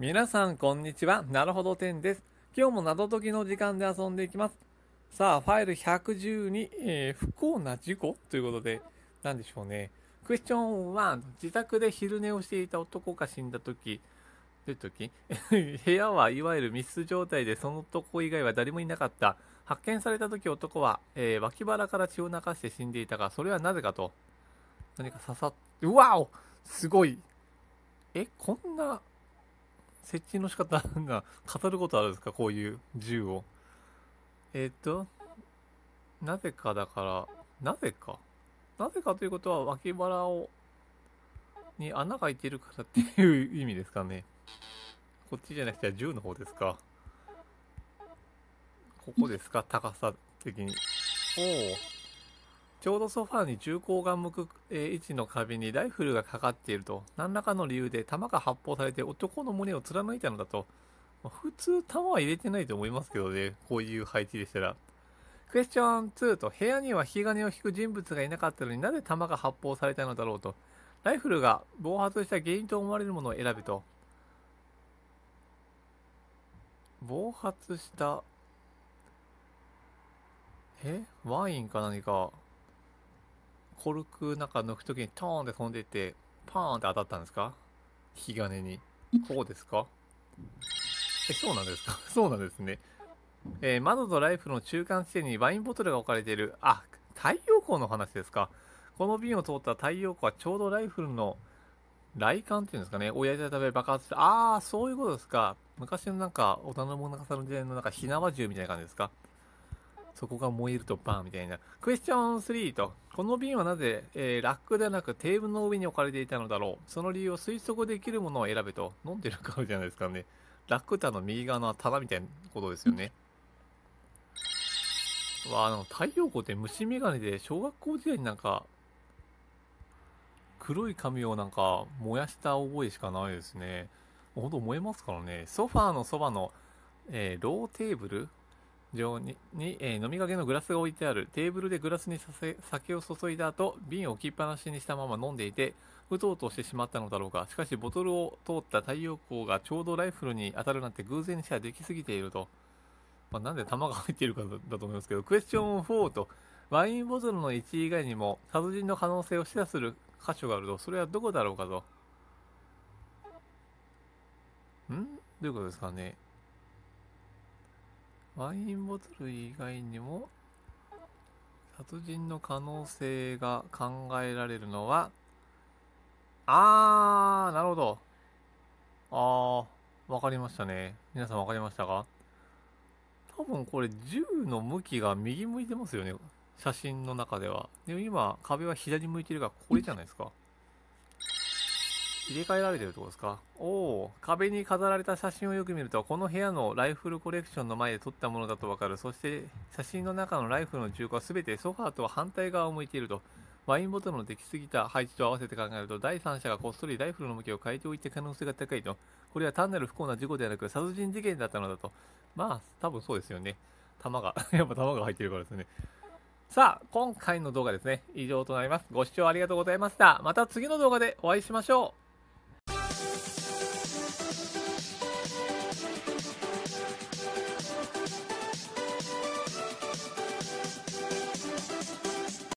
皆さんこんにちは。なるほどてんです。今日も謎解きの時間で遊んでいきます。さあ、ファイル112、えー、不幸な事故ということで、何でしょうね。クエスチョン1、自宅で昼寝をしていた男が死んだ時どういう時 部屋はいわゆる密室状態で、その男以外は誰もいなかった。発見された時男は、えー、脇腹から血を流して死んでいたが、それはなぜかと。何か刺さって、うわおすごい。え、こんな設置の仕方が語ることあるんですかこういう銃を。えー、っと、なぜかだから、なぜか。なぜかということは脇腹を、に穴が開いてるからっていう意味ですかね。こっちじゃなくて銃の方ですか。ここですか高さ的に。おお。ちょうどソファーに銃口が向く、え位置の壁にライフルがかかっていると、何らかの理由で弾が発砲されて男の胸を貫いたのだと、普通弾は入れてないと思いますけどね、こういう配置でしたら。クエスチョン2と、部屋には引き金を引く人物がいなかったのになぜ弾が発砲されたのだろうと、ライフルが暴発した原因と思われるものを選べと、暴発した、えワインか何かコルクなんか抜く時にトーンって飛んでてパーンって当たったんですか引き金にこうですかえそうなんですか そうなんですねえー、窓とライフの中間地点にワインボトルが置かれているあ太陽光の話ですかこの瓶を通った太陽光はちょうどライフルの雷管っていうんですかね、親父たべ爆発して、ああ、そういうことですか。昔のなんか、織田の物さの時代のなんか、火縄銃みたいな感じですか。そこが燃えるとバーンみたいな。クエスチョン3と、この瓶はなぜ、えー、ラックではなくテーブルの上に置かれていたのだろう。その理由を推測できるものを選べと。飲んでる顔じゃないですかね。ラックタの右側の棚みたいなことですよね。わあの、太陽光って虫眼鏡で小学校時代になんか、黒い紙をなんか燃やした覚えしかないですね。ほんと燃えますからね。ソファーのそばの、えー、ローテーブル上にに、えー、飲みかけのグラスが置いてある。テーブルでグラスに酒を注いだ後、瓶を置きっぱなしにしたまま飲んでいて、うとうとしてしまったのだろうか。しかしボトルを通った太陽光がちょうどライフルに当たるなんて偶然にしてはできすぎていると。まあ、なんで弾が入っているかだと思いますけど、クエスチョン4と、ワインボトルの置以外にも殺人の可能性を示唆する箇所があると、それはどこだろうかと。んどういうことですかね。ワインボトル以外にも殺人の可能性が考えられるのはあーなるほどあーわかりましたね皆さんわかりましたか多分これ銃の向きが右向いてますよね写真の中ではでも今壁は左向いてるからこれじゃないですか入れ替えられてるとこですかおお壁に飾られた写真をよく見るとこの部屋のライフルコレクションの前で撮ったものだとわかるそして写真の中のライフルの中古は全てソファーとは反対側を向いているとワインボトルの出来すぎた配置と合わせて考えると第三者がこっそりライフルの向きを変えておいた可能性が高いとこれは単なる不幸な事故ではなく殺人事件だったのだとまあ多分そうですよね弾が やっぱ弾が入ってるからですねさあ、今回の動画ですね、以上となります。ご視聴ありがとうございました。また次の動画でお会いしましょう。